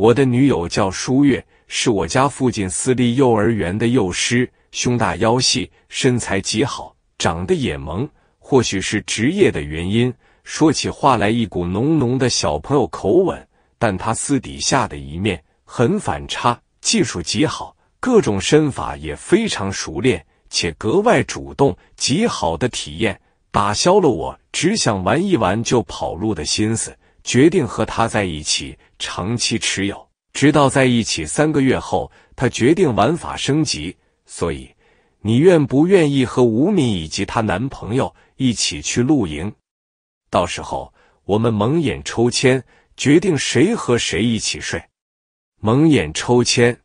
我的女友叫舒月，是我家附近私立幼儿园的幼师，胸大腰细，身材极好，长得也萌。或许是职业的原因，说起话来一股浓浓的小朋友口吻。但他私底下的一面很反差，技术极好，各种身法也非常熟练，且格外主动，极好的体验打消了我只想玩一玩就跑路的心思。决定和他在一起长期持有，直到在一起三个月后，他决定玩法升级。所以，你愿不愿意和吴敏以及她男朋友一起去露营？到时候我们蒙眼抽签，决定谁和谁一起睡。蒙眼抽签，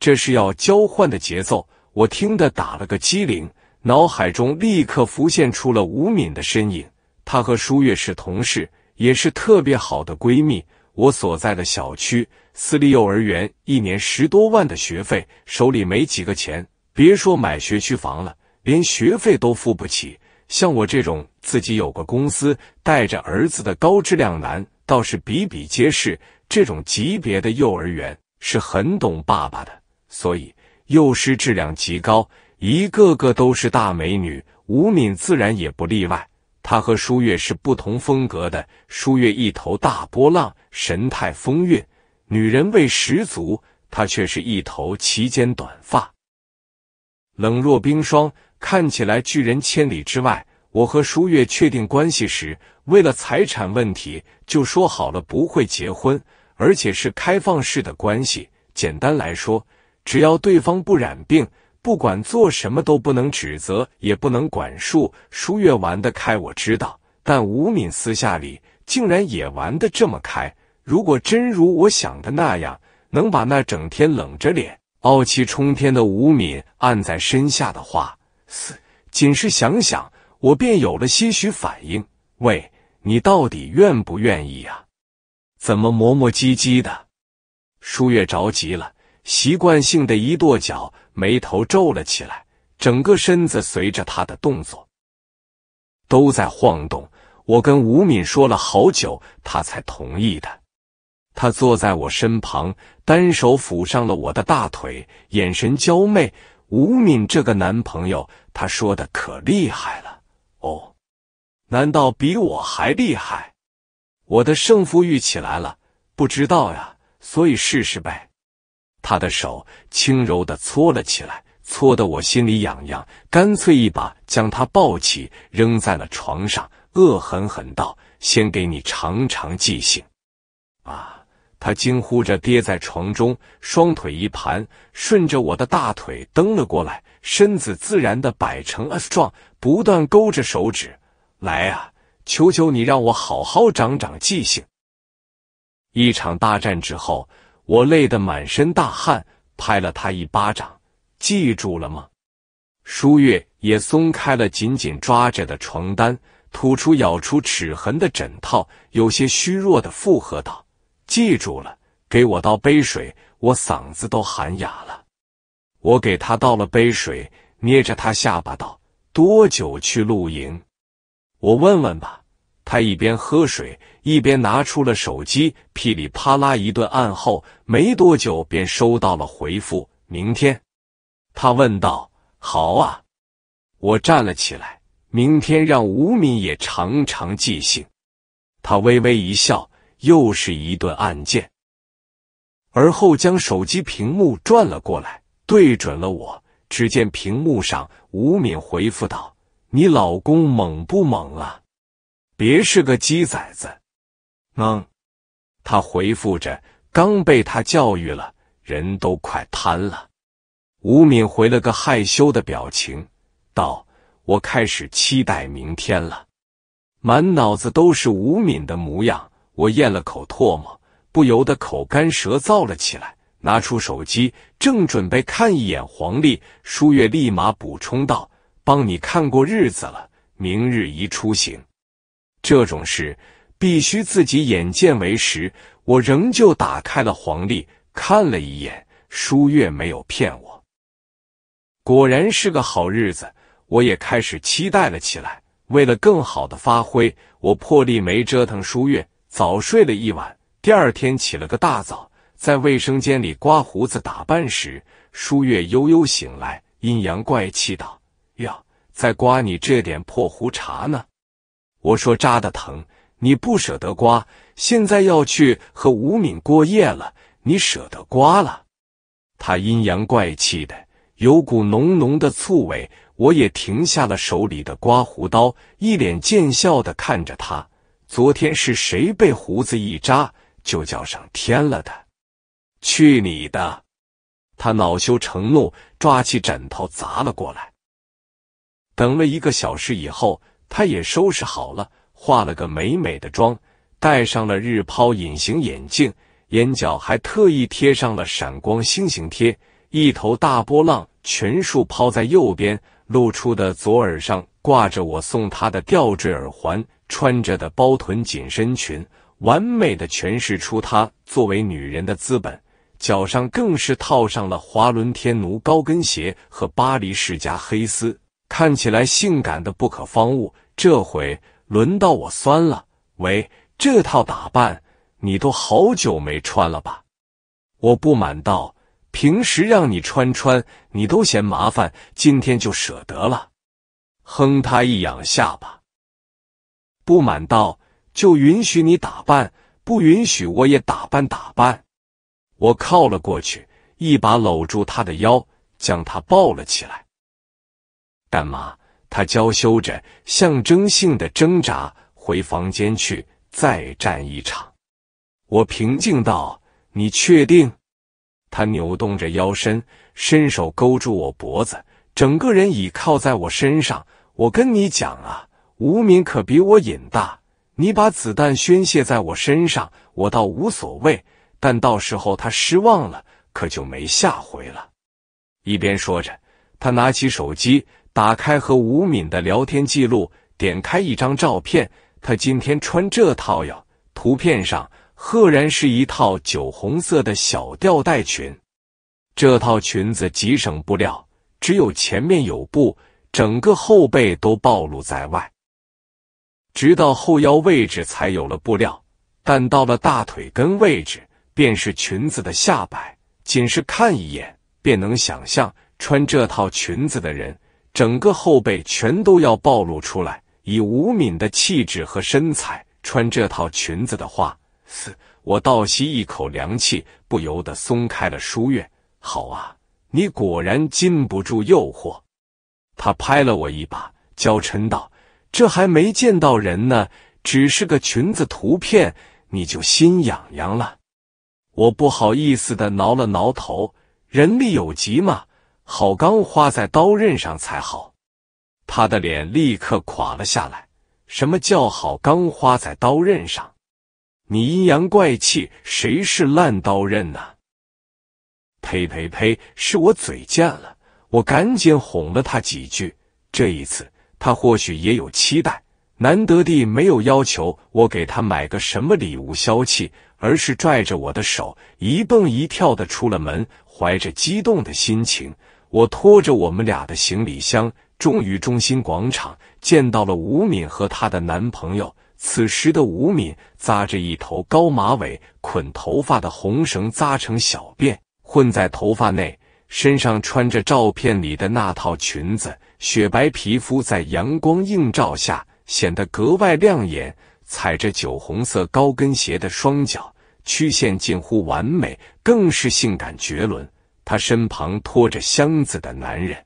这是要交换的节奏。我听得打了个机灵，脑海中立刻浮现出了吴敏的身影。她和舒月是同事。也是特别好的闺蜜。我所在的小区私立幼儿园，一年十多万的学费，手里没几个钱，别说买学区房了，连学费都付不起。像我这种自己有个公司，带着儿子的高质量男，倒是比比皆是。这种级别的幼儿园是很懂爸爸的，所以幼师质量极高，一个个都是大美女，吴敏自然也不例外。他和舒月是不同风格的，舒月一头大波浪，神态风韵，女人味十足；他却是一头齐肩短发，冷若冰霜，看起来拒人千里之外。我和舒月确定关系时，为了财产问题，就说好了不会结婚，而且是开放式的关系。简单来说，只要对方不染病。不管做什么都不能指责，也不能管束。舒月玩得开，我知道，但吴敏私下里竟然也玩得这么开。如果真如我想的那样，能把那整天冷着脸、傲气冲天的吴敏按在身下的话，嘶！仅是想想，我便有了些许反应。喂，你到底愿不愿意啊？怎么磨磨唧唧的？舒月着急了，习惯性的一跺脚。眉头皱了起来，整个身子随着他的动作都在晃动。我跟吴敏说了好久，他才同意的。他坐在我身旁，单手抚上了我的大腿，眼神娇媚。吴敏这个男朋友，他说的可厉害了哦。难道比我还厉害？我的胜负欲起来了，不知道呀，所以试试呗。他的手轻柔的搓了起来，搓得我心里痒痒，干脆一把将他抱起，扔在了床上，恶狠狠道：“先给你尝尝记性！”啊！他惊呼着跌在床中，双腿一盘，顺着我的大腿蹬了过来，身子自然的摆成 S 状，不断勾着手指：“来啊，求求你让我好好长长记性！”一场大战之后。我累得满身大汗，拍了他一巴掌，记住了吗？舒月也松开了紧紧抓着的床单，吐出咬出齿痕的枕套，有些虚弱的附和道：“记住了，给我倒杯水，我嗓子都喊哑了。”我给他倒了杯水，捏着他下巴道：“多久去露营？我问问吧。”他一边喝水，一边拿出了手机，噼里啪啦一顿按后，没多久便收到了回复。明天，他问道：“好啊。”我站了起来，明天让吴敏也尝尝记性。他微微一笑，又是一顿按键，而后将手机屏幕转了过来，对准了我。只见屏幕上，吴敏回复道：“你老公猛不猛啊？”别是个鸡崽子，嗯，他回复着，刚被他教育了，人都快瘫了。吴敏回了个害羞的表情，道：“我开始期待明天了，满脑子都是吴敏的模样。”我咽了口唾沫，不由得口干舌燥了起来，拿出手机，正准备看一眼黄历，舒月立马补充道：“帮你看过日子了，明日宜出行。”这种事必须自己眼见为实。我仍旧打开了黄历看了一眼，舒月没有骗我，果然是个好日子。我也开始期待了起来。为了更好的发挥，我破例没折腾舒月，早睡了一晚。第二天起了个大早，在卫生间里刮胡子打扮时，舒月悠悠醒来，阴阳怪气道：“呀，在刮你这点破胡茬呢？”我说扎的疼，你不舍得刮，现在要去和吴敏过夜了，你舍得刮了？他阴阳怪气的，有股浓浓的醋味。我也停下了手里的刮胡刀，一脸贱笑的看着他。昨天是谁被胡子一扎就叫上天了的？去你的！他恼羞成怒，抓起枕头砸了过来。等了一个小时以后。她也收拾好了，化了个美美的妆，戴上了日抛隐形眼镜，眼角还特意贴上了闪光星星贴，一头大波浪全数抛在右边，露出的左耳上挂着我送她的吊坠耳环，穿着的包臀紧身裙，完美的诠释出她作为女人的资本。脚上更是套上了华伦天奴高跟鞋和巴黎世家黑丝。看起来性感的不可方物，这回轮到我酸了。喂，这套打扮你都好久没穿了吧？我不满道：“平时让你穿穿，你都嫌麻烦，今天就舍得了。”哼，他一仰下巴，不满道：“就允许你打扮，不允许我也打扮打扮。”我靠了过去，一把搂住他的腰，将他抱了起来。干嘛？他娇羞着，象征性的挣扎，回房间去再战一场。我平静道：“你确定？”他扭动着腰身，伸手勾住我脖子，整个人倚靠在我身上。我跟你讲啊，无名可比我瘾大，你把子弹宣泄在我身上，我倒无所谓。但到时候他失望了，可就没下回了。一边说着，他拿起手机。打开和吴敏的聊天记录，点开一张照片，她今天穿这套哟。图片上赫然是一套酒红色的小吊带裙。这套裙子极省布料，只有前面有布，整个后背都暴露在外。直到后腰位置才有了布料，但到了大腿根位置便是裙子的下摆。仅是看一眼便能想象穿这套裙子的人。整个后背全都要暴露出来，以吴敏的气质和身材，穿这套裙子的话，我倒吸一口凉气，不由得松开了舒月。好啊，你果然禁不住诱惑。他拍了我一把，娇嗔道：“这还没见到人呢，只是个裙子图片，你就心痒痒了。”我不好意思的挠了挠头：“人力有急嘛。”好钢花在刀刃上才好，他的脸立刻垮了下来。什么叫好钢花在刀刃上？你阴阳怪气，谁是烂刀刃呢？呸呸呸！是我嘴贱了。我赶紧哄了他几句。这一次，他或许也有期待，难得地没有要求我给他买个什么礼物消气，而是拽着我的手一蹦一跳的出了门，怀着激动的心情。我拖着我们俩的行李箱，终于中心广场见到了吴敏和她的男朋友。此时的吴敏扎着一头高马尾，捆头发的红绳扎成小辫，混在头发内。身上穿着照片里的那套裙子，雪白皮肤在阳光映照下显得格外亮眼。踩着酒红色高跟鞋的双脚，曲线近乎完美，更是性感绝伦。他身旁拖着箱子的男人，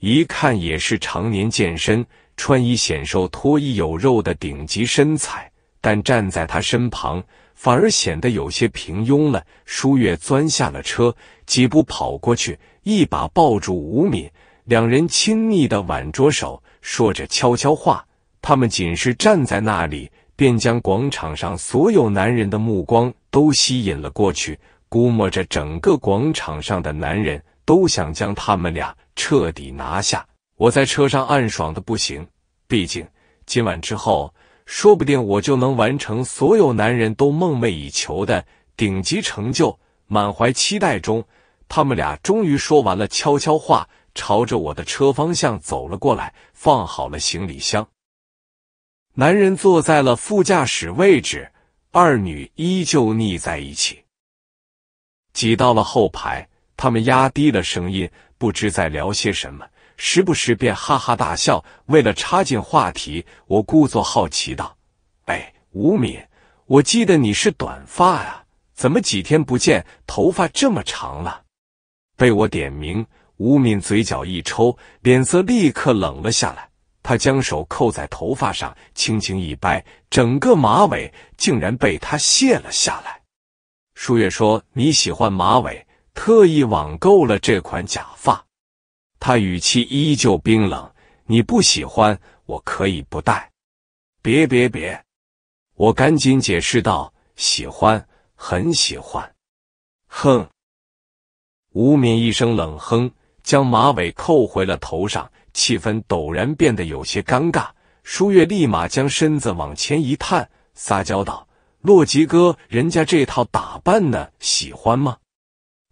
一看也是常年健身、穿衣显瘦、脱衣有肉的顶级身材，但站在他身旁反而显得有些平庸了。舒月钻下了车，几步跑过去，一把抱住吴敏，两人亲昵的挽着手，说着悄悄话。他们仅是站在那里，便将广场上所有男人的目光都吸引了过去。估摸着整个广场上的男人都想将他们俩彻底拿下，我在车上暗爽的不行。毕竟今晚之后，说不定我就能完成所有男人都梦寐以求的顶级成就。满怀期待中，他们俩终于说完了悄悄话，朝着我的车方向走了过来，放好了行李箱。男人坐在了副驾驶位置，二女依旧腻在一起。挤到了后排，他们压低了声音，不知在聊些什么，时不时便哈哈大笑。为了插进话题，我故作好奇道：“哎，吴敏，我记得你是短发啊，怎么几天不见，头发这么长了？”被我点名，吴敏嘴角一抽，脸色立刻冷了下来。他将手扣在头发上，轻轻一掰，整个马尾竟然被他卸了下来。舒月说：“你喜欢马尾，特意网购了这款假发。”他语气依旧冰冷：“你不喜欢，我可以不戴。”“别别别！”我赶紧解释道：“喜欢，很喜欢。”“哼！”吴敏一声冷哼，将马尾扣回了头上，气氛陡然变得有些尴尬。舒月立马将身子往前一探，撒娇道。洛基哥，人家这套打扮呢，喜欢吗？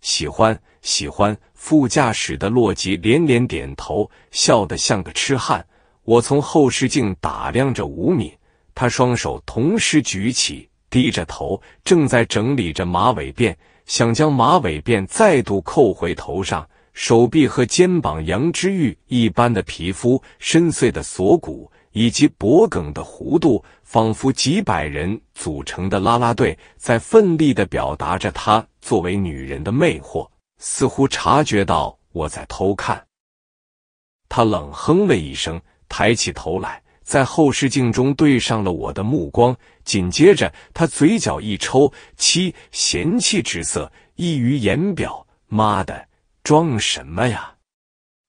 喜欢，喜欢。副驾驶的洛基连连点头，笑得像个痴汉。我从后视镜打量着吴敏，他双手同时举起，低着头，正在整理着马尾辫，想将马尾辫再度扣回头上。手臂和肩膀羊脂玉一般的皮肤，深邃的锁骨。以及脖梗的弧度，仿佛几百人组成的拉拉队，在奋力地表达着她作为女人的魅惑。似乎察觉到我在偷看，他冷哼了一声，抬起头来，在后视镜中对上了我的目光。紧接着，他嘴角一抽，七嫌弃之色溢于言表。妈的，装什么呀！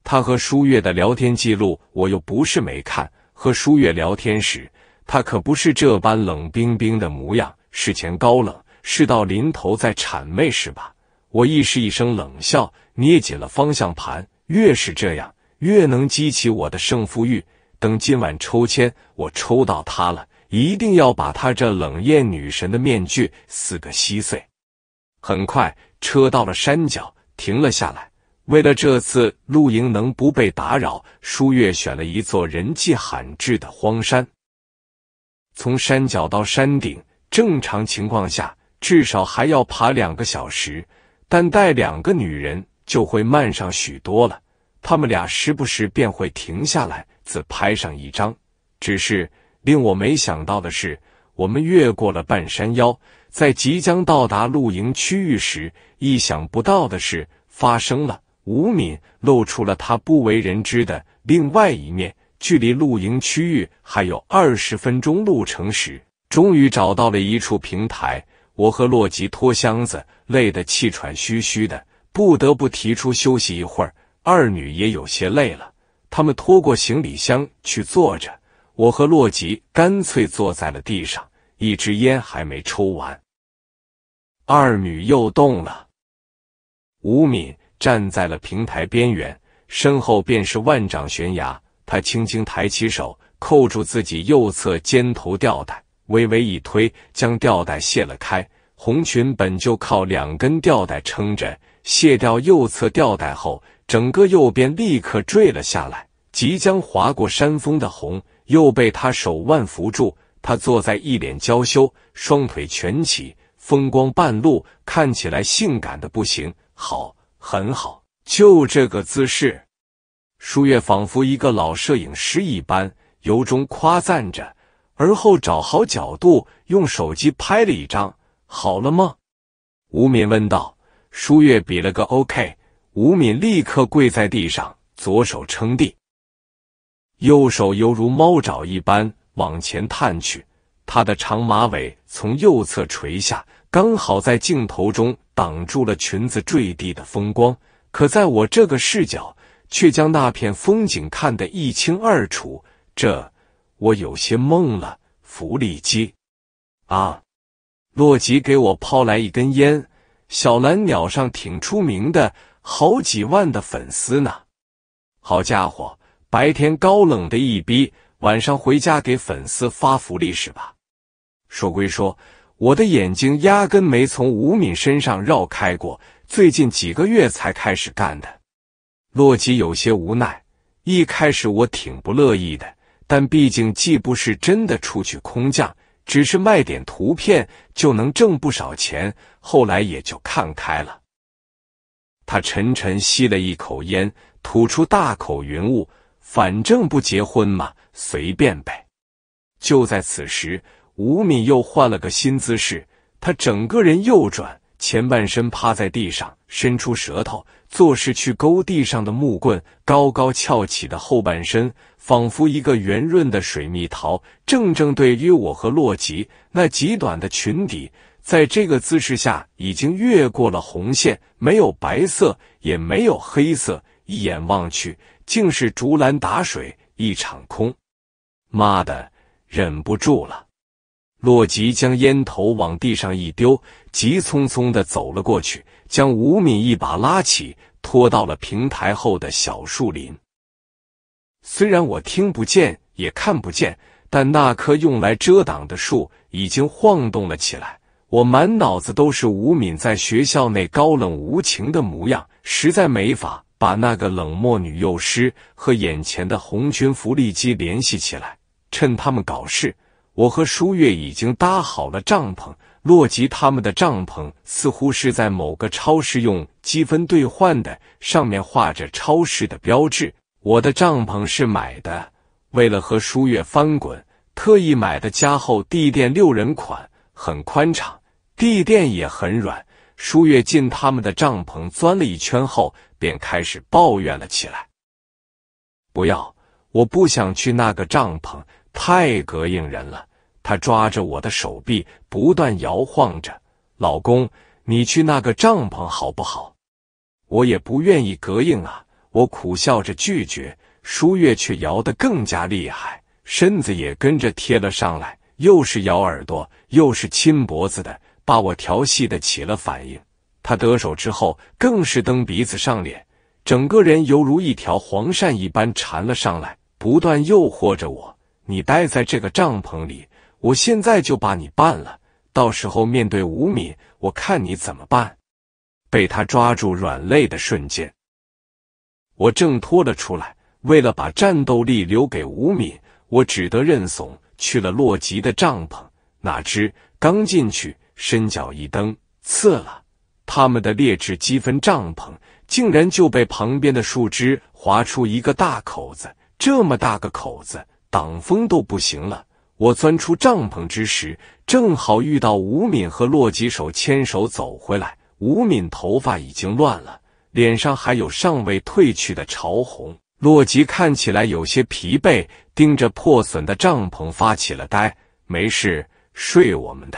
他和舒月的聊天记录，我又不是没看。和舒月聊天时，他可不是这般冷冰冰的模样。事前高冷，事到临头再谄媚，是吧？我亦是一声冷笑，捏紧了方向盘。越是这样，越能激起我的胜负欲。等今晚抽签，我抽到他了，一定要把他这冷艳女神的面具撕个稀碎。很快，车到了山脚，停了下来。为了这次露营能不被打扰，舒月选了一座人迹罕至的荒山。从山脚到山顶，正常情况下至少还要爬两个小时，但带两个女人就会慢上许多了。他们俩时不时便会停下来自拍上一张。只是令我没想到的是，我们越过了半山腰，在即将到达露营区域时，意想不到的事发生了。吴敏露出了他不为人知的另外一面。距离露营区域还有二十分钟路程时，终于找到了一处平台。我和洛基拖箱子，累得气喘吁吁的，不得不提出休息一会儿。二女也有些累了，他们拖过行李箱去坐着。我和洛基干脆坐在了地上，一支烟还没抽完，二女又动了。吴敏。站在了平台边缘，身后便是万丈悬崖。他轻轻抬起手，扣住自己右侧肩头吊带，微微一推，将吊带卸了开。红裙本就靠两根吊带撑着，卸掉右侧吊带后，整个右边立刻坠了下来，即将划过山峰的红又被他手腕扶住。他坐在，一脸娇羞，双腿蜷起，风光半露，看起来性感的不行。好。很好，就这个姿势。舒月仿佛一个老摄影师一般，由衷夸赞着，而后找好角度，用手机拍了一张。好了吗？吴敏问道。舒月比了个 OK。吴敏立刻跪在地上，左手撑地，右手犹如猫爪一般往前探去，他的长马尾从右侧垂下。刚好在镜头中挡住了裙子坠地的风光，可在我这个视角，却将那片风景看得一清二楚。这我有些懵了，福利机啊！洛基给我抛来一根烟，小蓝鸟上挺出名的，好几万的粉丝呢。好家伙，白天高冷的一逼，晚上回家给粉丝发福利是吧？说归说。我的眼睛压根没从吴敏身上绕开过，最近几个月才开始干的。洛基有些无奈，一开始我挺不乐意的，但毕竟既不是真的出去空降，只是卖点图片就能挣不少钱，后来也就看开了。他沉沉吸了一口烟，吐出大口云雾，反正不结婚嘛，随便呗。就在此时。吴敏又换了个新姿势，他整个人右转，前半身趴在地上，伸出舌头，做事去勾地上的木棍，高高翘起的后半身仿佛一个圆润的水蜜桃，正正对于我和洛基。那极短的裙底，在这个姿势下已经越过了红线，没有白色，也没有黑色，一眼望去，竟是竹篮打水一场空。妈的，忍不住了！洛基将烟头往地上一丢，急匆匆的走了过去，将吴敏一把拉起，拖到了平台后的小树林。虽然我听不见也看不见，但那棵用来遮挡的树已经晃动了起来。我满脑子都是吴敏在学校内高冷无情的模样，实在没法把那个冷漠女幼师和眼前的红军福利机联系起来。趁他们搞事。我和舒月已经搭好了帐篷。洛吉他们的帐篷似乎是在某个超市用积分兑换的，上面画着超市的标志。我的帐篷是买的，为了和舒月翻滚，特意买的加厚地垫六人款，很宽敞，地垫也很软。舒月进他们的帐篷钻了一圈后，便开始抱怨了起来：“不要，我不想去那个帐篷，太膈应人了。”他抓着我的手臂，不断摇晃着：“老公，你去那个帐篷好不好？”我也不愿意隔应啊，我苦笑着拒绝。舒月却摇得更加厉害，身子也跟着贴了上来，又是咬耳朵，又是亲脖子的，把我调戏的起了反应。他得手之后，更是蹬鼻子上脸，整个人犹如一条黄鳝一般缠了上来，不断诱惑着我。你待在这个帐篷里。我现在就把你办了，到时候面对吴敏，我看你怎么办。被他抓住软肋的瞬间，我挣脱了出来。为了把战斗力留给吴敏，我只得认怂，去了洛基的帐篷。哪知刚进去，伸脚一蹬，刺了他们的劣质积分帐篷，竟然就被旁边的树枝划出一个大口子。这么大个口子，挡风都不行了。我钻出帐篷之时，正好遇到吴敏和洛基手牵手走回来。吴敏头发已经乱了，脸上还有尚未褪去的潮红。洛基看起来有些疲惫，盯着破损的帐篷发起了呆。没事，睡我们的。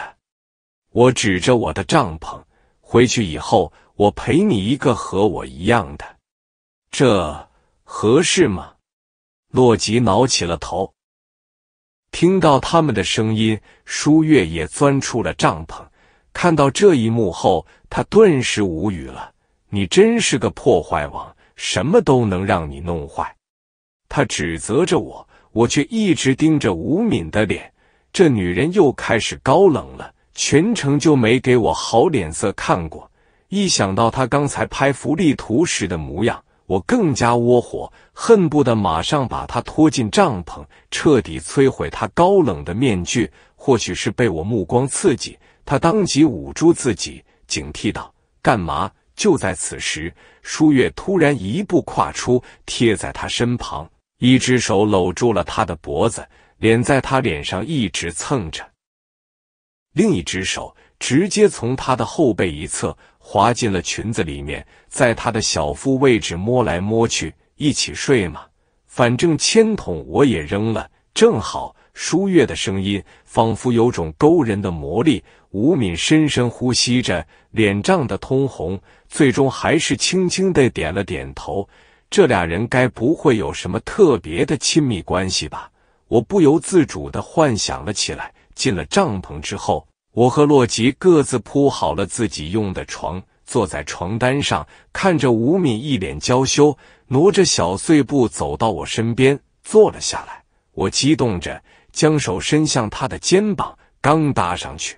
我指着我的帐篷，回去以后我陪你一个和我一样的。这合适吗？洛基挠起了头。听到他们的声音，舒月也钻出了帐篷。看到这一幕后，他顿时无语了：“你真是个破坏王，什么都能让你弄坏。”他指责着我，我却一直盯着吴敏的脸。这女人又开始高冷了，全程就没给我好脸色看过。一想到她刚才拍福利图时的模样。我更加窝火，恨不得马上把他拖进帐篷，彻底摧毁他高冷的面具。或许是被我目光刺激，他当即捂住自己，警惕道：“干嘛？”就在此时，舒月突然一步跨出，贴在他身旁，一只手搂住了他的脖子，脸在他脸上一直蹭着，另一只手直接从他的后背一侧。滑进了裙子里面，在他的小腹位置摸来摸去，一起睡嘛，反正铅筒我也扔了，正好。舒月的声音仿佛有种勾人的魔力，吴敏深深呼吸着，脸涨得通红，最终还是轻轻的点了点头。这俩人该不会有什么特别的亲密关系吧？我不由自主的幻想了起来。进了帐篷之后。我和洛基各自铺好了自己用的床，坐在床单上，看着吴敏一脸娇羞，挪着小碎步走到我身边坐了下来。我激动着将手伸向他的肩膀，刚搭上去，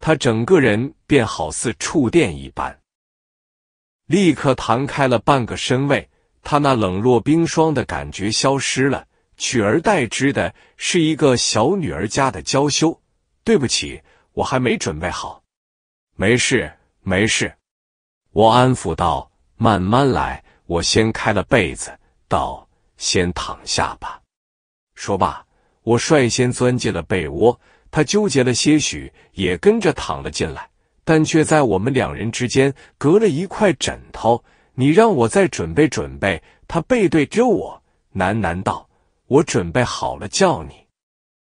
他整个人便好似触电一般，立刻弹开了半个身位。他那冷若冰霜的感觉消失了，取而代之的是一个小女儿家的娇羞。对不起，我还没准备好。没事，没事，我安抚道。慢慢来，我掀开了被子，道：“先躺下吧。”说罢，我率先钻进了被窝。他纠结了些许，也跟着躺了进来，但却在我们两人之间隔了一块枕头。你让我再准备准备。他背对着我，喃喃道：“我准备好了，叫你。”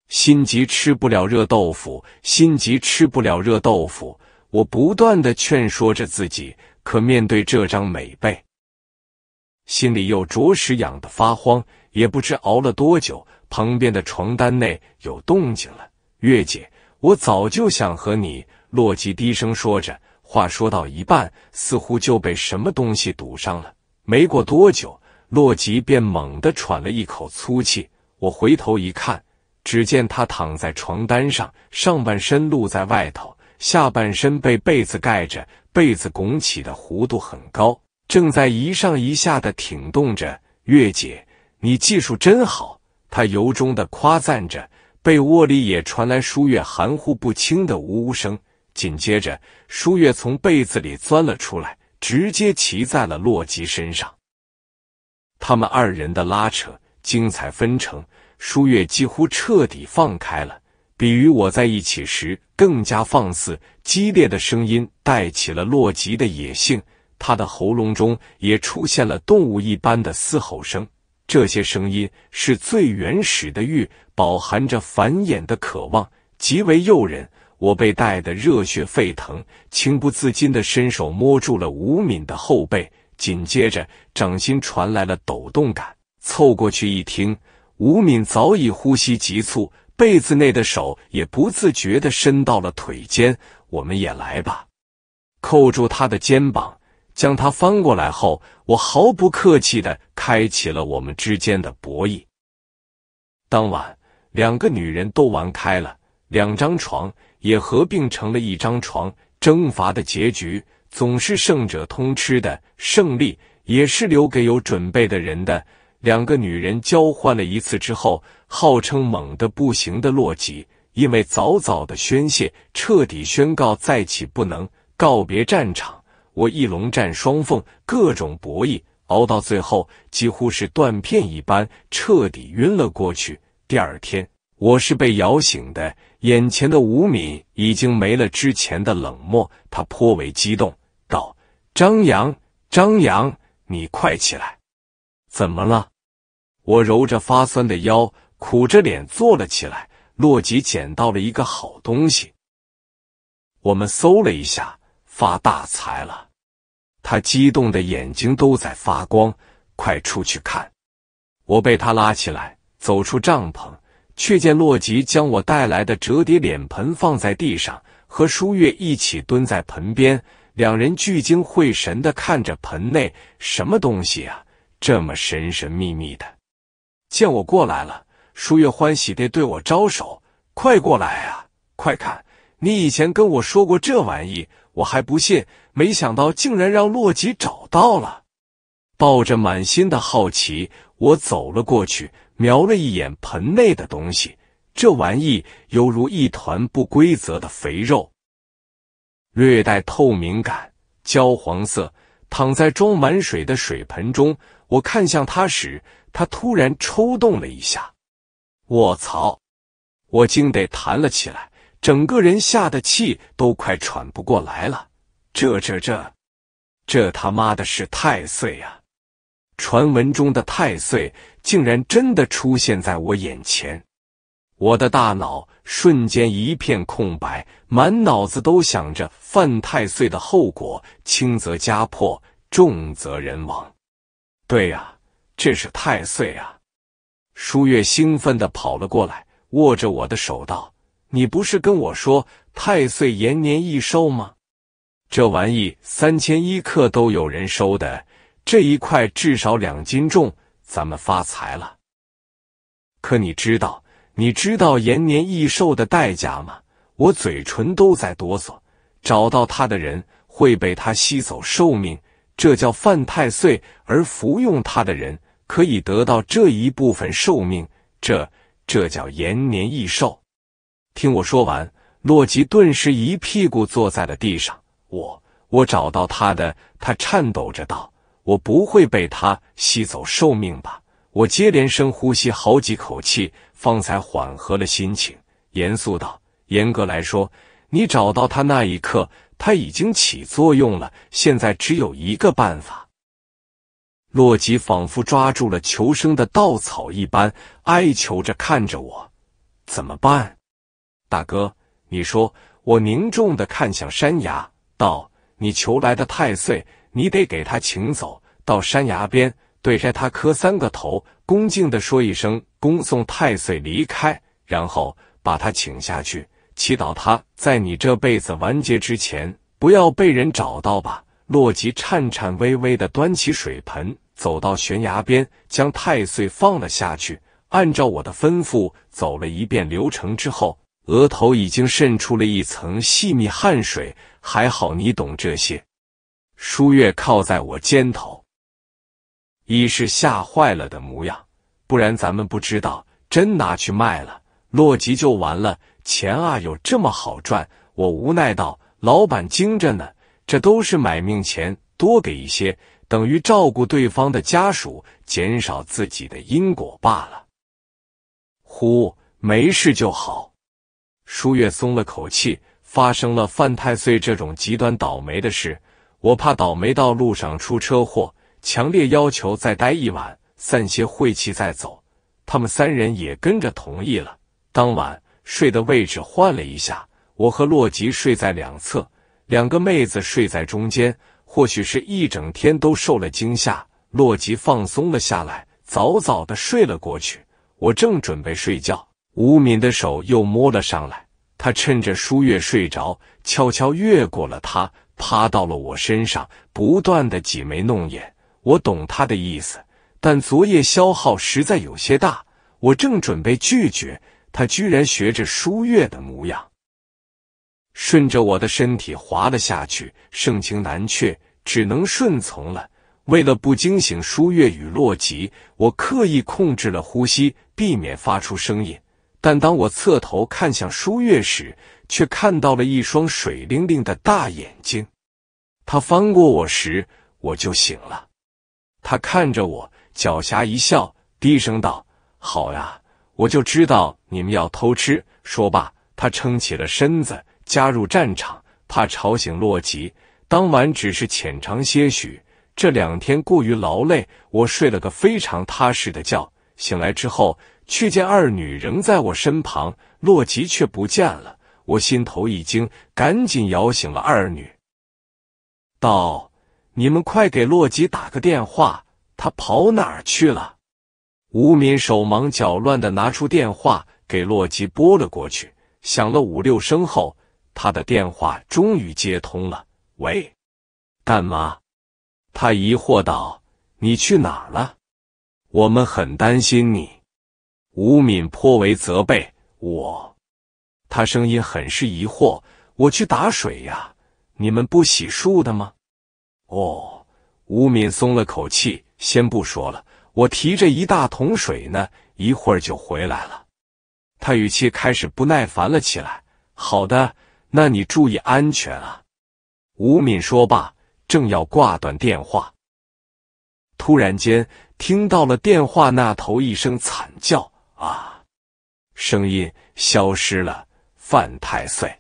心急吃不了热豆腐，心急吃不了热豆腐。我不断的劝说着自己，可面对这张美背，心里又着实痒得发慌。也不知熬了多久，旁边的床单内有动静了。月姐，我早就想和你……洛基低声说着，话说到一半，似乎就被什么东西堵上了。没过多久，洛基便猛地喘了一口粗气。我回头一看。只见他躺在床单上，上半身露在外头，下半身被被子盖着，被子拱起的弧度很高，正在一上一下的挺动着。月姐，你技术真好，他由衷的夸赞着。被窝里也传来舒月含糊不清的呜呜声，紧接着，舒月从被子里钻了出来，直接骑在了洛基身上。他们二人的拉扯精彩纷呈。舒月几乎彻底放开了，比与我在一起时更加放肆。激烈的声音带起了洛吉的野性，他的喉咙中也出现了动物一般的嘶吼声。这些声音是最原始的欲，饱含着繁衍的渴望，极为诱人。我被带得热血沸腾，情不自禁的伸手摸住了吴敏的后背，紧接着掌心传来了抖动感，凑过去一听。吴敏早已呼吸急促，被子内的手也不自觉的伸到了腿间。我们也来吧，扣住他的肩膀，将他翻过来后，我毫不客气的开启了我们之间的博弈。当晚，两个女人都玩开了，两张床也合并成了一张床。征伐的结局总是胜者通吃的，胜利也是留给有准备的人的。两个女人交换了一次之后，号称猛的不行的洛吉，因为早早的宣泄，彻底宣告再起不能，告别战场。我一龙战双凤，各种博弈，熬到最后，几乎是断片一般，彻底晕了过去。第二天，我是被摇醒的，眼前的吴敏已经没了之前的冷漠，她颇为激动道：“张扬，张扬，你快起来，怎么了？”我揉着发酸的腰，苦着脸坐了起来。洛吉捡到了一个好东西，我们搜了一下，发大财了。他激动的眼睛都在发光，快出去看！我被他拉起来，走出帐篷，却见洛吉将我带来的折叠脸盆放在地上，和舒月一起蹲在盆边，两人聚精会神的看着盆内什么东西啊，这么神神秘秘的。见我过来了，舒月欢喜的对我招手：“快过来啊，快看！你以前跟我说过这玩意，我还不信，没想到竟然让洛基找到了。”抱着满心的好奇，我走了过去，瞄了一眼盆内的东西。这玩意犹如一团不规则的肥肉，略带透明感，焦黄色，躺在装满水的水盆中。我看向它时，他突然抽动了一下，卧槽！我惊得弹了起来，整个人吓得气都快喘不过来了。这这这这他妈的是太岁啊！传闻中的太岁竟然真的出现在我眼前，我的大脑瞬间一片空白，满脑子都想着犯太岁的后果：轻则家破，重则人亡。对呀。这是太岁啊！舒月兴奋的跑了过来，握着我的手道：“你不是跟我说太岁延年益寿吗？这玩意三千一克都有人收的，这一块至少两斤重，咱们发财了。可你知道，你知道延年益寿的代价吗？我嘴唇都在哆嗦。找到他的人会被他吸走寿命，这叫犯太岁；而服用他的人。”可以得到这一部分寿命，这这叫延年益寿。听我说完，洛基顿时一屁股坐在了地上。我我找到他的，他颤抖着道：“我不会被他吸走寿命吧？”我接连深呼吸好几口气，方才缓和了心情，严肃道：“严格来说，你找到他那一刻，他已经起作用了。现在只有一个办法。”洛基仿佛抓住了求生的稻草一般，哀求着看着我：“怎么办，大哥？你说。”我凝重的看向山崖，道：“你求来的太岁，你得给他请走到山崖边，对着他磕三个头，恭敬的说一声‘恭送太岁离开’，然后把他请下去，祈祷他在你这辈子完结之前不要被人找到吧。”洛基颤颤巍巍的端起水盆。走到悬崖边，将太岁放了下去。按照我的吩咐走了一遍流程之后，额头已经渗出了一层细密汗水。还好你懂这些。舒月靠在我肩头，一是吓坏了的模样，不然咱们不知道，真拿去卖了，洛吉就完了。钱啊，有这么好赚？我无奈道：“老板精着呢，这都是买命钱，多给一些。”等于照顾对方的家属，减少自己的因果罢了。呼，没事就好。舒月松了口气。发生了犯太岁这种极端倒霉的事，我怕倒霉到路上出车祸，强烈要求再待一晚，散些晦气再走。他们三人也跟着同意了。当晚睡的位置换了一下，我和洛吉睡在两侧，两个妹子睡在中间。或许是一整天都受了惊吓，洛吉放松了下来，早早的睡了过去。我正准备睡觉，吴敏的手又摸了上来。他趁着舒月睡着，悄悄越过了他，趴到了我身上，不断的挤眉弄眼。我懂他的意思，但昨夜消耗实在有些大，我正准备拒绝，他居然学着舒月的模样。顺着我的身体滑了下去，盛情难却，只能顺从了。为了不惊醒舒月与洛吉，我刻意控制了呼吸，避免发出声音。但当我侧头看向舒月时，却看到了一双水灵灵的大眼睛。他翻过我时，我就醒了。他看着我，狡黠一笑，低声道：“好呀，我就知道你们要偷吃。”说罢，他撑起了身子。加入战场，怕吵醒洛吉。当晚只是浅尝些许，这两天过于劳累，我睡了个非常踏实的觉。醒来之后，却见二女仍在我身旁，洛吉却不见了。我心头一惊，赶紧摇醒了二女，道：“你们快给洛吉打个电话，他跑哪儿去了？”吴敏手忙脚乱的拿出电话，给洛吉拨了过去，响了五六声后。他的电话终于接通了。喂，干嘛？他疑惑道：“你去哪儿了？我们很担心你。”吴敏颇为责备我。他声音很是疑惑：“我去打水呀，你们不洗漱的吗？”哦，吴敏松了口气，先不说了。我提着一大桶水呢，一会儿就回来了。他语气开始不耐烦了起来。好的。那你注意安全啊！吴敏说罢，正要挂断电话，突然间听到了电话那头一声惨叫啊，声音消失了，范太岁！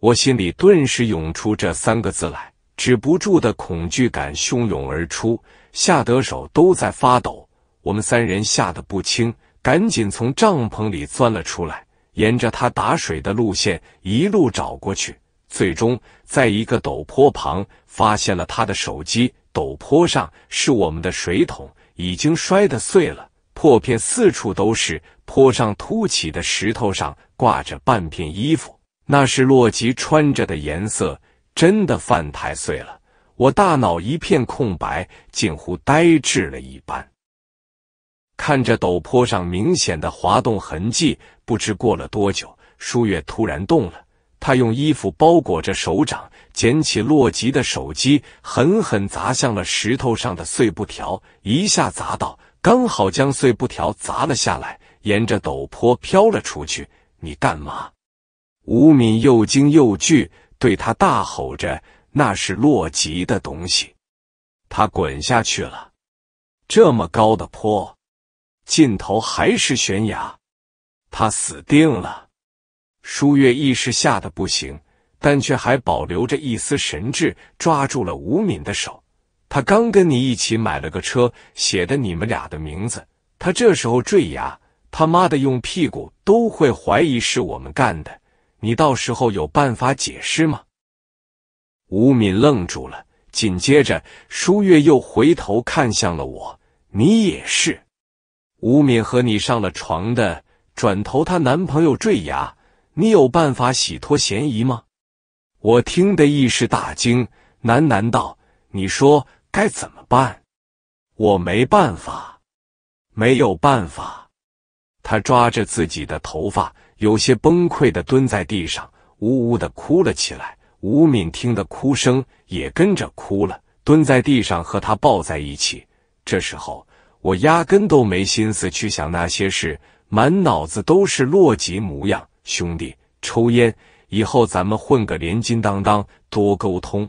我心里顿时涌出这三个字来，止不住的恐惧感汹涌而出，吓得手都在发抖。我们三人吓得不轻，赶紧从帐篷里钻了出来。沿着他打水的路线一路找过去，最终在一个陡坡旁发现了他的手机。陡坡上是我们的水桶，已经摔得碎了，破片四处都是。坡上凸起的石头上挂着半片衣服，那是洛基穿着的，颜色真的饭太碎了。我大脑一片空白，近乎呆滞了一般。看着陡坡上明显的滑动痕迹，不知过了多久，舒月突然动了。他用衣服包裹着手掌，捡起洛吉的手机，狠狠砸向了石头上的碎布条，一下砸到，刚好将碎布条砸了下来，沿着陡坡飘了出去。你干嘛？吴敏又惊又惧，对他大吼着：“那是洛吉的东西，他滚下去了，这么高的坡！”尽头还是悬崖，他死定了。舒月一时吓得不行，但却还保留着一丝神智，抓住了吴敏的手。他刚跟你一起买了个车，写的你们俩的名字。他这时候坠崖，他妈的用屁股都会怀疑是我们干的。你到时候有办法解释吗？吴敏愣住了，紧接着舒月又回头看向了我，你也是。吴敏和你上了床的，转头她男朋友坠崖，你有办法洗脱嫌疑吗？我听得一时大惊，喃喃道：“你说该怎么办？”我没办法，没有办法。她抓着自己的头发，有些崩溃的蹲在地上，呜呜的哭了起来。吴敏听得哭声，也跟着哭了，蹲在地上和他抱在一起。这时候。我压根都没心思去想那些事，满脑子都是洛吉模样。兄弟，抽烟以后咱们混个连襟当当，多沟通。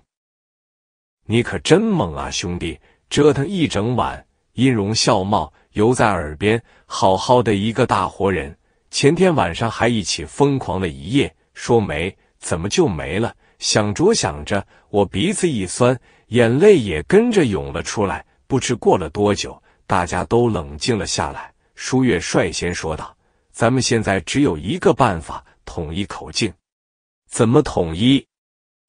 你可真猛啊，兄弟！折腾一整晚，音容笑貌犹在耳边。好好的一个大活人，前天晚上还一起疯狂了一夜，说没怎么就没了。想着想着，我鼻子一酸，眼泪也跟着涌了出来。不知过了多久。大家都冷静了下来。舒月率先说道：“咱们现在只有一个办法，统一口径。怎么统一？”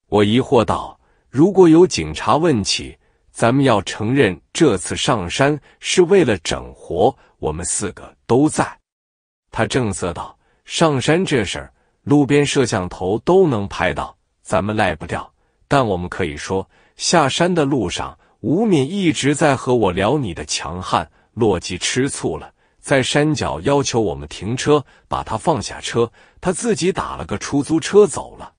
我疑惑道：“如果有警察问起，咱们要承认这次上山是为了整活。我们四个都在。”他正色道：“上山这事儿，路边摄像头都能拍到，咱们赖不掉。但我们可以说，下山的路上。”吴敏一直在和我聊你的强悍，洛基吃醋了，在山脚要求我们停车，把他放下车，他自己打了个出租车走了。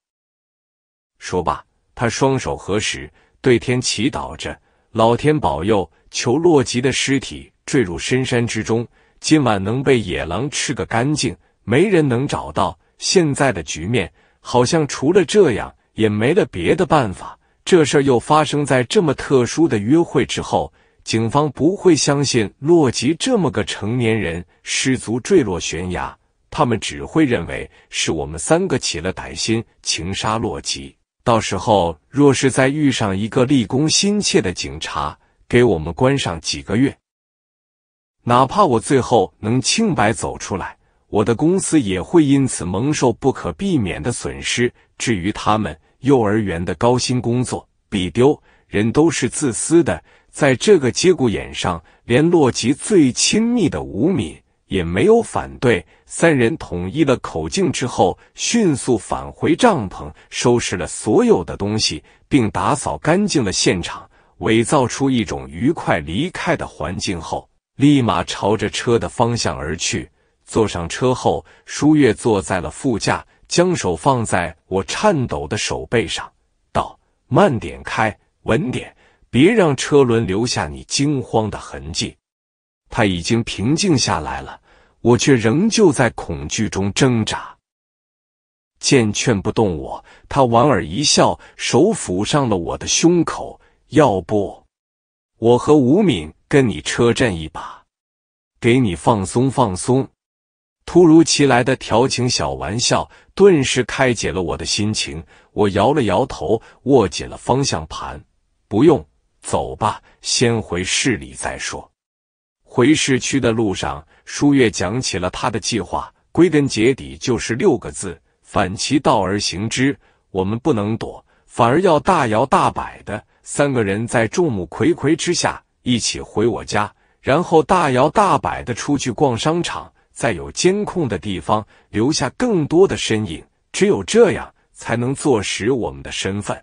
说罢，他双手合十，对天祈祷着：“老天保佑，求洛基的尸体坠入深山之中，今晚能被野狼吃个干净，没人能找到。”现在的局面，好像除了这样，也没了别的办法。这事儿又发生在这么特殊的约会之后，警方不会相信洛吉这么个成年人失足坠落悬崖，他们只会认为是我们三个起了歹心，情杀洛吉。到时候若是再遇上一个立功心切的警察，给我们关上几个月，哪怕我最后能清白走出来，我的公司也会因此蒙受不可避免的损失。至于他们。幼儿园的高薪工作必丢，人都是自私的，在这个节骨眼上，连洛基最亲密的吴敏也没有反对。三人统一了口径之后，迅速返回帐篷，收拾了所有的东西，并打扫干净了现场，伪造出一种愉快离开的环境后，立马朝着车的方向而去。坐上车后，舒月坐在了副驾。将手放在我颤抖的手背上，道：“慢点开，稳点，别让车轮留下你惊慌的痕迹。”他已经平静下来了，我却仍旧在恐惧中挣扎。见劝不动我，他莞尔一笑，手抚上了我的胸口。要不，我和吴敏跟你车震一把，给你放松放松。突如其来的调情小玩笑，顿时开解了我的心情。我摇了摇头，握紧了方向盘。不用走吧，先回市里再说。回市区的路上，舒月讲起了他的计划，归根结底就是六个字：反其道而行之。我们不能躲，反而要大摇大摆的。三个人在众目睽睽之下一起回我家，然后大摇大摆的出去逛商场。在有监控的地方留下更多的身影，只有这样才能坐实我们的身份。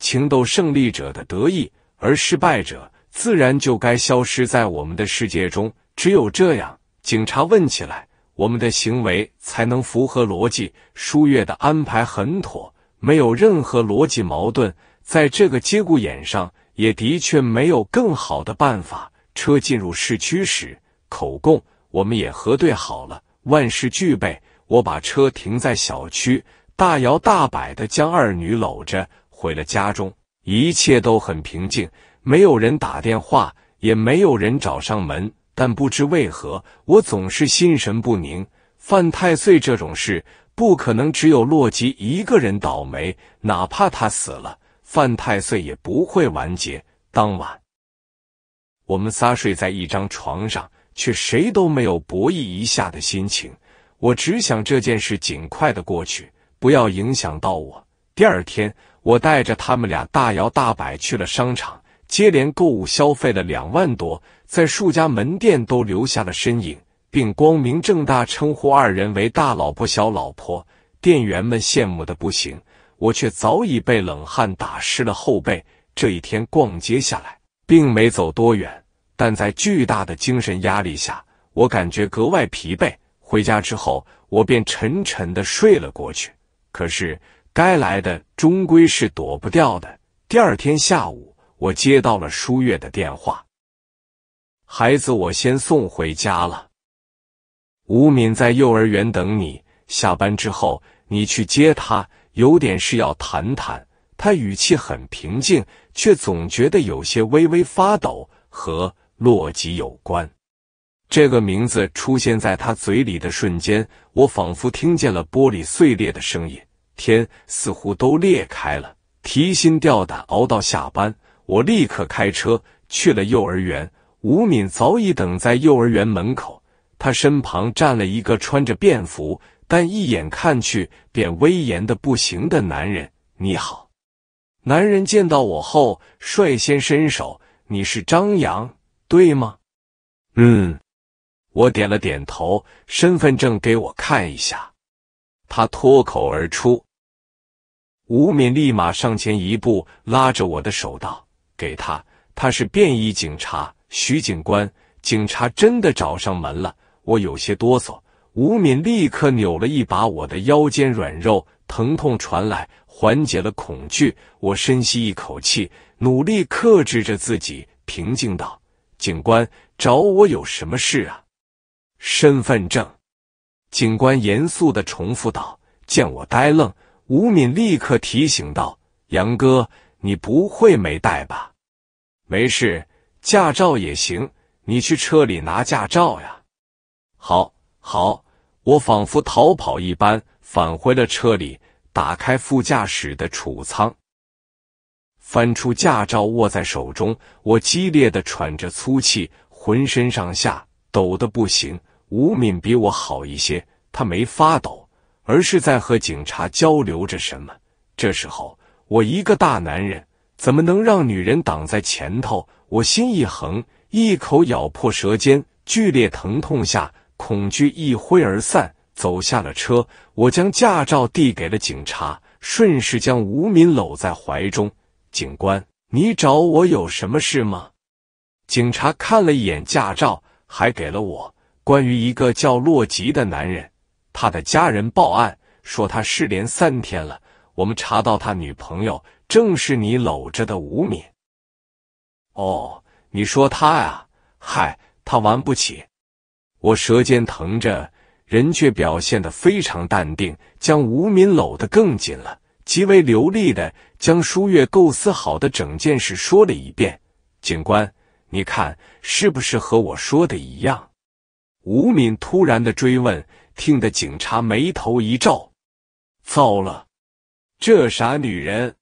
情斗胜利者的得意，而失败者自然就该消失在我们的世界中。只有这样，警察问起来，我们的行为才能符合逻辑。舒月的安排很妥，没有任何逻辑矛盾。在这个节骨眼上，也的确没有更好的办法。车进入市区时，口供。我们也核对好了，万事俱备。我把车停在小区，大摇大摆的将二女搂着回了家中。一切都很平静，没有人打电话，也没有人找上门。但不知为何，我总是心神不宁。犯太岁这种事，不可能只有洛基一个人倒霉，哪怕他死了，犯太岁也不会完结。当晚，我们仨睡在一张床上。却谁都没有博弈一下的心情。我只想这件事尽快的过去，不要影响到我。第二天，我带着他们俩大摇大摆去了商场，接连购物消费了两万多，在数家门店都留下了身影，并光明正大称呼二人为大老婆、小老婆。店员们羡慕的不行，我却早已被冷汗打湿了后背。这一天逛街下来，并没走多远。但在巨大的精神压力下，我感觉格外疲惫。回家之后，我便沉沉的睡了过去。可是该来的终归是躲不掉的。第二天下午，我接到了舒月的电话：“孩子，我先送回家了。吴敏在幼儿园等你。下班之后，你去接他，有点事要谈谈。”他语气很平静，却总觉得有些微微发抖。和洛基有关这个名字出现在他嘴里的瞬间，我仿佛听见了玻璃碎裂的声音，天似乎都裂开了。提心吊胆熬到下班，我立刻开车去了幼儿园。吴敏早已等在幼儿园门口，他身旁站了一个穿着便服，但一眼看去便威严的不行的男人。你好，男人见到我后率先伸手，你是张扬。对吗？嗯，我点了点头。身份证给我看一下。他脱口而出。吴敏立马上前一步，拉着我的手道：“给他，他是便衣警察，徐警官。警察真的找上门了。”我有些哆嗦。吴敏立刻扭了一把我的腰间软肉，疼痛传来，缓解了恐惧。我深吸一口气，努力克制着自己，平静道。警官找我有什么事啊？身份证。警官严肃的重复道。见我呆愣，吴敏立刻提醒道：“杨哥，你不会没带吧？”“没事，驾照也行，你去车里拿驾照呀。”“好，好。”我仿佛逃跑一般，返回了车里，打开副驾驶的储仓。翻出驾照，握在手中，我激烈的喘着粗气，浑身上下抖得不行。吴敏比我好一些，他没发抖，而是在和警察交流着什么。这时候，我一个大男人，怎么能让女人挡在前头？我心一横，一口咬破舌尖，剧烈疼痛下，恐惧一挥而散。走下了车，我将驾照递给了警察，顺势将吴敏搂在怀中。警官，你找我有什么事吗？警察看了一眼驾照，还给了我关于一个叫洛吉的男人，他的家人报案说他失联三天了。我们查到他女朋友正是你搂着的吴敏。哦，你说他呀？嗨，他玩不起。我舌尖疼着，人却表现得非常淡定，将吴敏搂得更紧了。极为流利的将舒月构思好的整件事说了一遍。警官，你看是不是和我说的一样？吴敏突然的追问，听得警察眉头一皱。糟了，这傻女人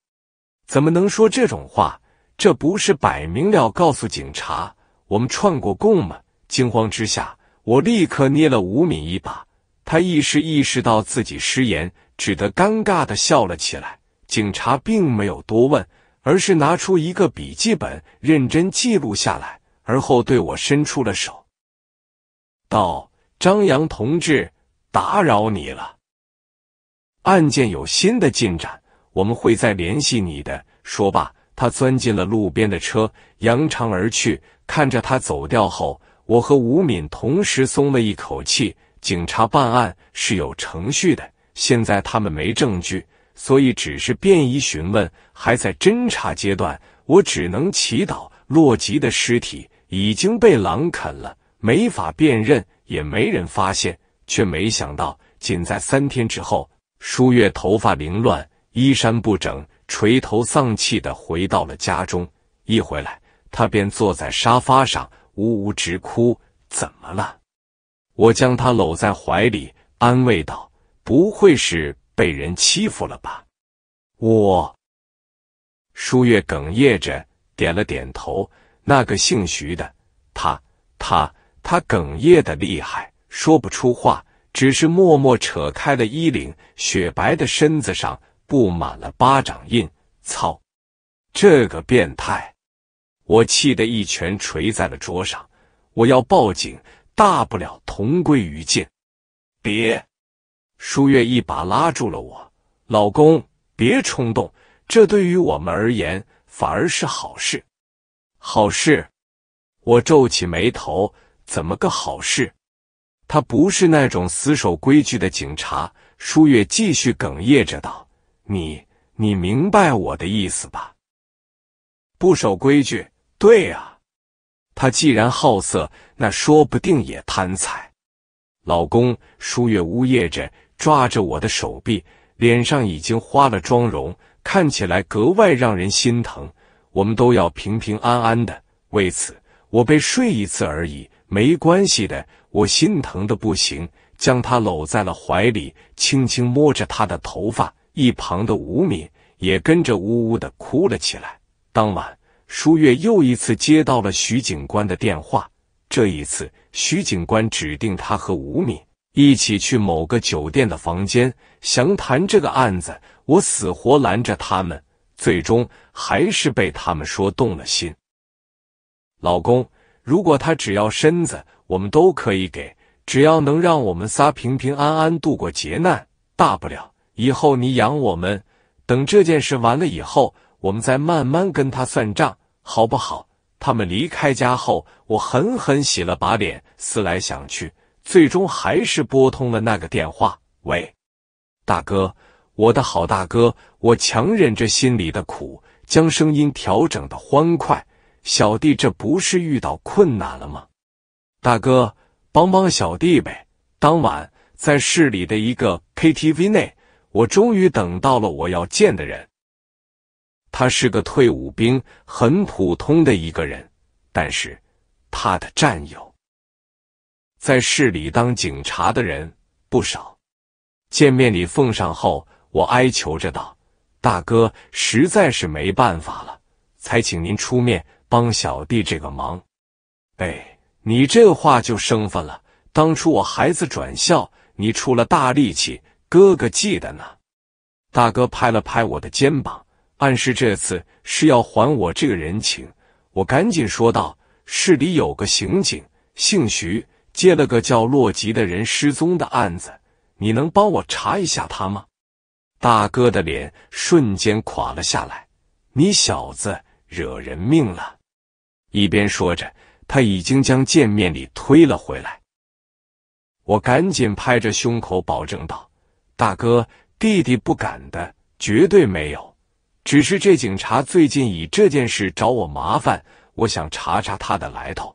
怎么能说这种话？这不是摆明了告诉警察我们串过供吗？惊慌之下，我立刻捏了吴敏一把，他一时意识到自己失言。只得尴尬的笑了起来。警察并没有多问，而是拿出一个笔记本，认真记录下来，而后对我伸出了手，道：“张扬同志，打扰你了。案件有新的进展，我们会再联系你的。”说罢，他钻进了路边的车，扬长而去。看着他走掉后，我和吴敏同时松了一口气。警察办案是有程序的。现在他们没证据，所以只是便衣询问，还在侦查阶段。我只能祈祷洛基的尸体已经被狼啃了，没法辨认，也没人发现。却没想到，仅在三天之后，舒月头发凌乱，衣衫不整，垂头丧气地回到了家中。一回来，他便坐在沙发上，呜呜直哭。怎么了？我将他搂在怀里，安慰道。不会是被人欺负了吧？我，舒月哽咽着点了点头。那个姓徐的，他，他，他哽咽的厉害，说不出话，只是默默扯开了衣领，雪白的身子上布满了巴掌印。操！这个变态！我气得一拳捶在了桌上。我要报警，大不了同归于尽。别。舒月一把拉住了我，老公，别冲动，这对于我们而言反而是好事。好事？我皱起眉头，怎么个好事？他不是那种死守规矩的警察。舒月继续哽咽着道：“你，你明白我的意思吧？不守规矩。对啊，他既然好色，那说不定也贪财。”老公，舒月呜咽着。抓着我的手臂，脸上已经花了妆容，看起来格外让人心疼。我们都要平平安安的，为此我被睡一次而已，没关系的。我心疼的不行，将她搂在了怀里，轻轻摸着她的头发。一旁的吴敏也跟着呜呜的哭了起来。当晚，舒月又一次接到了徐警官的电话，这一次徐警官指定他和吴敏。一起去某个酒店的房间详谈这个案子，我死活拦着他们，最终还是被他们说动了心。老公，如果他只要身子，我们都可以给，只要能让我们仨平平安安度过劫难，大不了以后你养我们，等这件事完了以后，我们再慢慢跟他算账，好不好？他们离开家后，我狠狠洗了把脸，思来想去。最终还是拨通了那个电话。喂，大哥，我的好大哥，我强忍着心里的苦，将声音调整的欢快。小弟这不是遇到困难了吗？大哥，帮帮小弟呗！当晚，在市里的一个 KTV 内，我终于等到了我要见的人。他是个退伍兵，很普通的一个人，但是他的战友。在市里当警察的人不少，见面礼奉上后，我哀求着道：“大哥，实在是没办法了，才请您出面帮小弟这个忙。”哎，你这话就生分了。当初我孩子转校，你出了大力气，哥哥记得呢。大哥拍了拍我的肩膀，暗示这次是要还我这个人情。我赶紧说道：“市里有个刑警，姓徐。”接了个叫洛吉的人失踪的案子，你能帮我查一下他吗？大哥的脸瞬间垮了下来，你小子惹人命了！一边说着，他已经将见面礼推了回来。我赶紧拍着胸口保证道：“大哥，弟弟不敢的，绝对没有。只是这警察最近以这件事找我麻烦，我想查查他的来头。”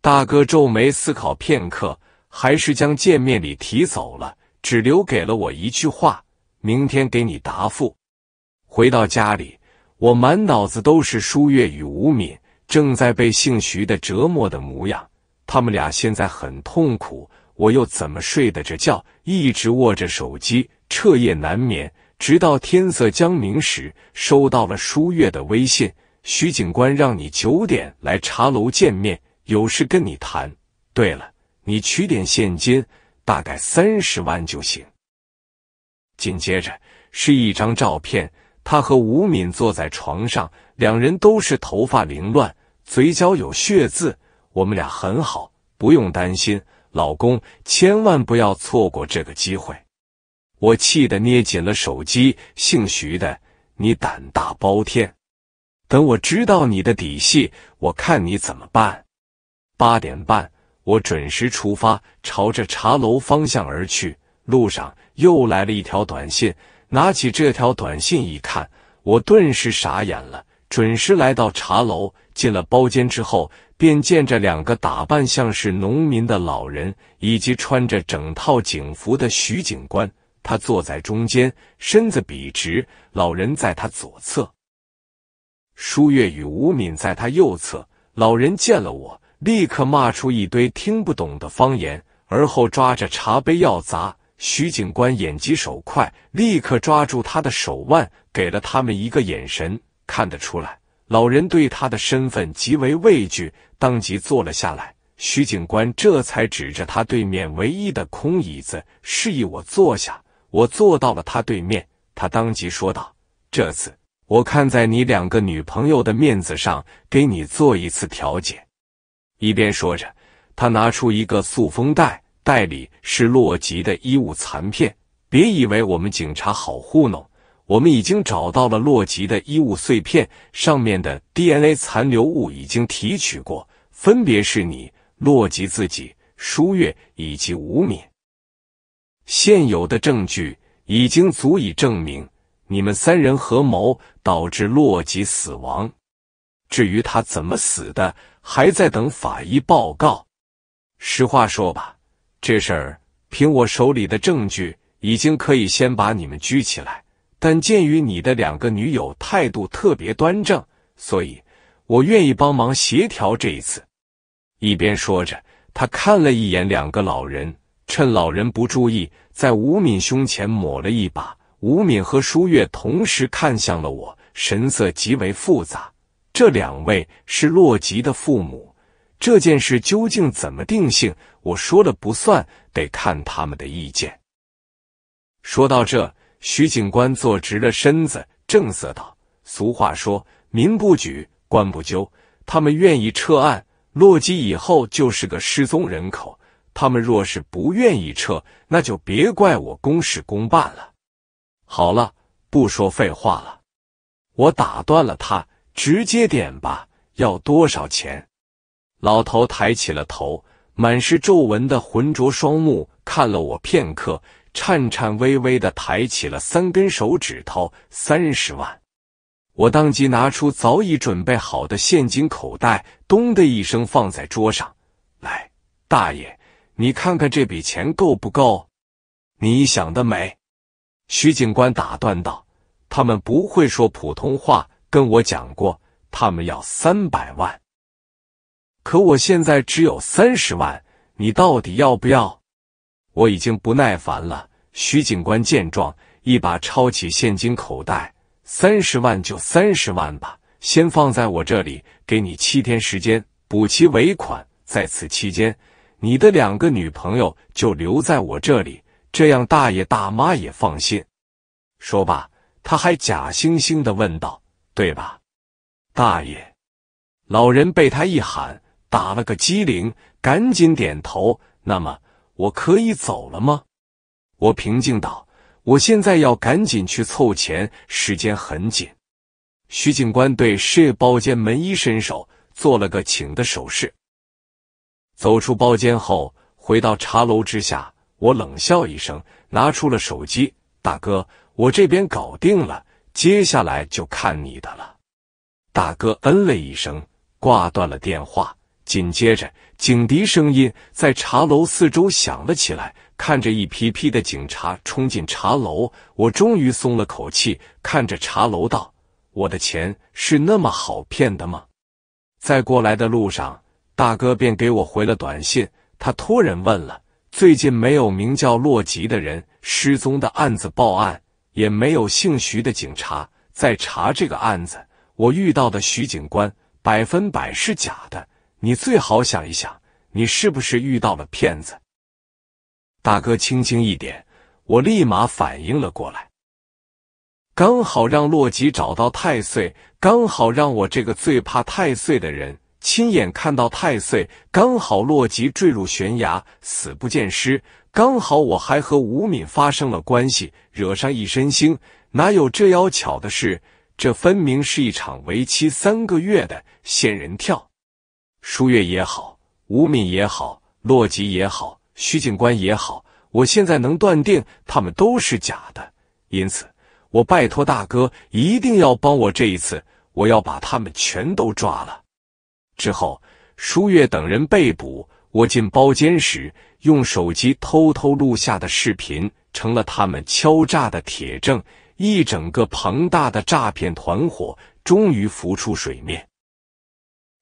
大哥皱眉思考片刻，还是将见面礼提走了，只留给了我一句话：“明天给你答复。”回到家里，我满脑子都是舒月与吴敏正在被姓徐的折磨的模样，他们俩现在很痛苦，我又怎么睡得着觉？一直握着手机，彻夜难眠，直到天色将明时，收到了舒月的微信：“徐警官让你九点来茶楼见面。”有事跟你谈。对了，你取点现金，大概三十万就行。紧接着是一张照片，他和吴敏坐在床上，两人都是头发凌乱，嘴角有血渍。我们俩很好，不用担心，老公，千万不要错过这个机会。我气得捏紧了手机。姓徐的，你胆大包天！等我知道你的底细，我看你怎么办。八点半，我准时出发，朝着茶楼方向而去。路上又来了一条短信，拿起这条短信一看，我顿时傻眼了。准时来到茶楼，进了包间之后，便见着两个打扮像是农民的老人，以及穿着整套警服的徐警官。他坐在中间，身子笔直；老人在他左侧，舒月与吴敏在他右侧。老人见了我。立刻骂出一堆听不懂的方言，而后抓着茶杯要砸。徐警官眼疾手快，立刻抓住他的手腕，给了他们一个眼神。看得出来，老人对他的身份极为畏惧，当即坐了下来。徐警官这才指着他对面唯一的空椅子，示意我坐下。我坐到了他对面，他当即说道：“这次我看在你两个女朋友的面子上，给你做一次调解。”一边说着，他拿出一个塑封袋，袋里是洛吉的衣物残片。别以为我们警察好糊弄，我们已经找到了洛吉的衣物碎片，上面的 DNA 残留物已经提取过，分别是你、洛吉自己、舒月以及吴敏。现有的证据已经足以证明你们三人合谋导致洛吉死亡。至于他怎么死的？还在等法医报告。实话说吧，这事儿凭我手里的证据，已经可以先把你们拘起来。但鉴于你的两个女友态度特别端正，所以我愿意帮忙协调这一次。一边说着，他看了一眼两个老人，趁老人不注意，在吴敏胸前抹了一把。吴敏和舒月同时看向了我，神色极为复杂。这两位是洛基的父母，这件事究竟怎么定性？我说了不算，得看他们的意见。说到这，徐警官坐直了身子，正色道：“俗话说，民不举，官不究。他们愿意撤案，洛基以后就是个失踪人口；他们若是不愿意撤，那就别怪我公事公办了。”好了，不说废话了，我打断了他。直接点吧，要多少钱？老头抬起了头，满是皱纹的浑浊双目看了我片刻，颤颤巍巍的抬起了三根手指头，三十万。我当即拿出早已准备好的现金口袋，咚的一声放在桌上。来，大爷，你看看这笔钱够不够？你想得美！徐警官打断道：“他们不会说普通话。”跟我讲过，他们要三百万，可我现在只有三十万，你到底要不要？我已经不耐烦了。徐警官见状，一把抄起现金口袋，三十万就三十万吧，先放在我这里，给你七天时间补齐尾款。在此期间，你的两个女朋友就留在我这里，这样大爷大妈也放心。说罢，他还假惺惺的问道。对吧，大爷？老人被他一喊，打了个激灵，赶紧点头。那么，我可以走了吗？我平静道：“我现在要赶紧去凑钱，时间很紧。”徐警官对是，包间门一伸手，做了个请的手势。走出包间后，回到茶楼之下，我冷笑一声，拿出了手机：“大哥，我这边搞定了。”接下来就看你的了，大哥。嗯了一声，挂断了电话。紧接着，警笛声音在茶楼四周响了起来。看着一批批的警察冲进茶楼，我终于松了口气。看着茶楼道：“我的钱是那么好骗的吗？”在过来的路上，大哥便给我回了短信。他托人问了，最近没有名叫洛吉的人失踪的案子报案。也没有姓徐的警察在查这个案子，我遇到的徐警官百分百是假的。你最好想一想，你是不是遇到了骗子？大哥，轻轻一点，我立马反应了过来。刚好让洛吉找到太岁，刚好让我这个最怕太岁的人亲眼看到太岁，刚好洛吉坠入悬崖，死不见尸。刚好我还和吴敏发生了关系，惹上一身腥，哪有这要巧的事？这分明是一场为期三个月的仙人跳。舒月也好，吴敏也好，洛吉也好，徐警官也好，我现在能断定他们都是假的。因此，我拜托大哥一定要帮我这一次，我要把他们全都抓了。之后，舒月等人被捕。我进包间时。用手机偷偷录下的视频，成了他们敲诈的铁证。一整个庞大的诈骗团伙终于浮出水面。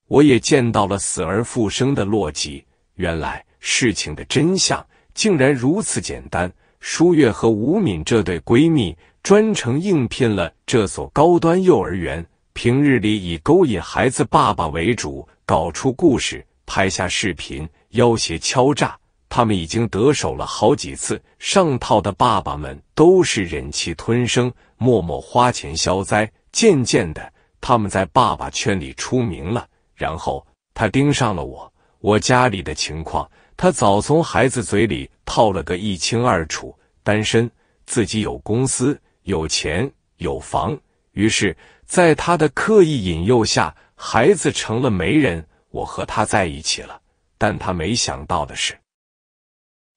我也见到了死而复生的洛基。原来事情的真相竟然如此简单。舒月和吴敏这对闺蜜专程应聘了这所高端幼儿园，平日里以勾引孩子爸爸为主，搞出故事，拍下视频，要挟敲诈。他们已经得手了好几次，上套的爸爸们都是忍气吞声，默默花钱消灾。渐渐的，他们在爸爸圈里出名了。然后他盯上了我，我家里的情况，他早从孩子嘴里套了个一清二楚：单身，自己有公司，有钱，有房。于是，在他的刻意引诱下，孩子成了媒人，我和他在一起了。但他没想到的是。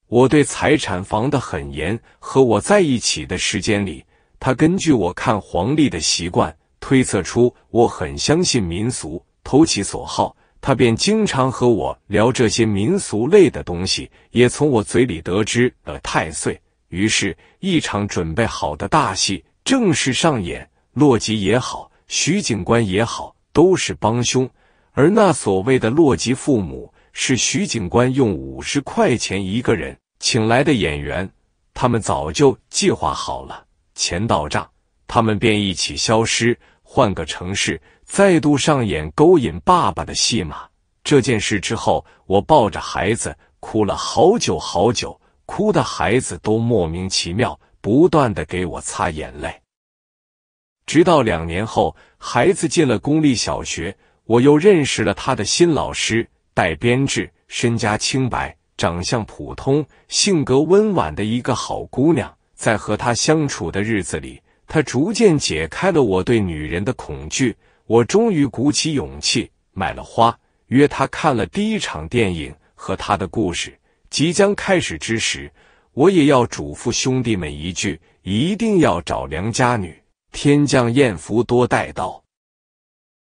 我对财产防得很严。和我在一起的时间里，他根据我看黄历的习惯推测出我很相信民俗，投其所好，他便经常和我聊这些民俗类的东西，也从我嘴里得知了太岁。于是，一场准备好的大戏正式上演。洛吉也好，徐警官也好，都是帮凶，而那所谓的洛吉父母。是徐警官用五十块钱一个人请来的演员，他们早就计划好了，钱到账，他们便一起消失，换个城市，再度上演勾引爸爸的戏码。这件事之后，我抱着孩子哭了好久好久，哭的孩子都莫名其妙，不断的给我擦眼泪，直到两年后，孩子进了公立小学，我又认识了他的新老师。带编制、身家清白、长相普通、性格温婉的一个好姑娘，在和她相处的日子里，她逐渐解开了我对女人的恐惧。我终于鼓起勇气买了花，约她看了第一场电影。和她的故事即将开始之时，我也要嘱咐兄弟们一句：一定要找良家女，天降艳福多带刀。